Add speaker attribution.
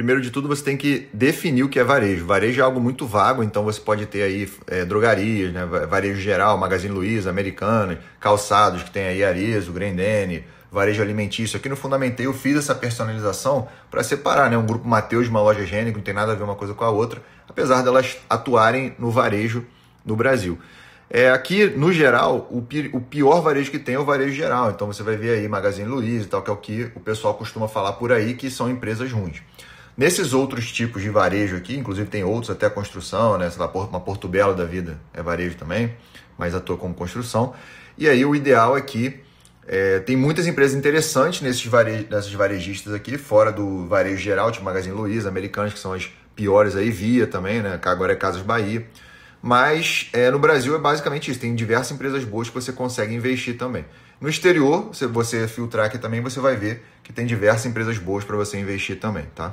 Speaker 1: Primeiro de tudo, você tem que definir o que é varejo. Varejo é algo muito vago, então você pode ter aí é, drogarias, né? varejo geral, Magazine Luiza, Americanas, calçados, que tem aí Arezo, Grendene, varejo alimentício. Aqui no Fundamentei eu fiz essa personalização para separar né? um grupo Mateus de uma loja gênica, não tem nada a ver uma coisa com a outra, apesar delas atuarem no varejo no Brasil. É, aqui, no geral, o, pi o, pior varejo que tem é o varejo geral. Então você vai ver aí Magazine Luiza e tal, que é o que o pessoal costuma falar por aí, que são empresas ruins. Nesses outros tipos de varejo aqui, inclusive tem outros até a construção, né? Sei lá, uma Portobello da vida é varejo também, mas atua como construção. E aí o ideal é que é, tem muitas empresas interessantes nesses varejo, nessas varejistas aqui, fora do varejo geral, tipo Magazine Luiza, Americanas, que são as piores aí, Via também, né? Agora é Casas Bahia. Mas é, no Brasil é basicamente isso, tem diversas empresas boas que você consegue investir também. No exterior, se você filtrar aqui também, você vai ver que tem diversas empresas boas para você investir também, tá?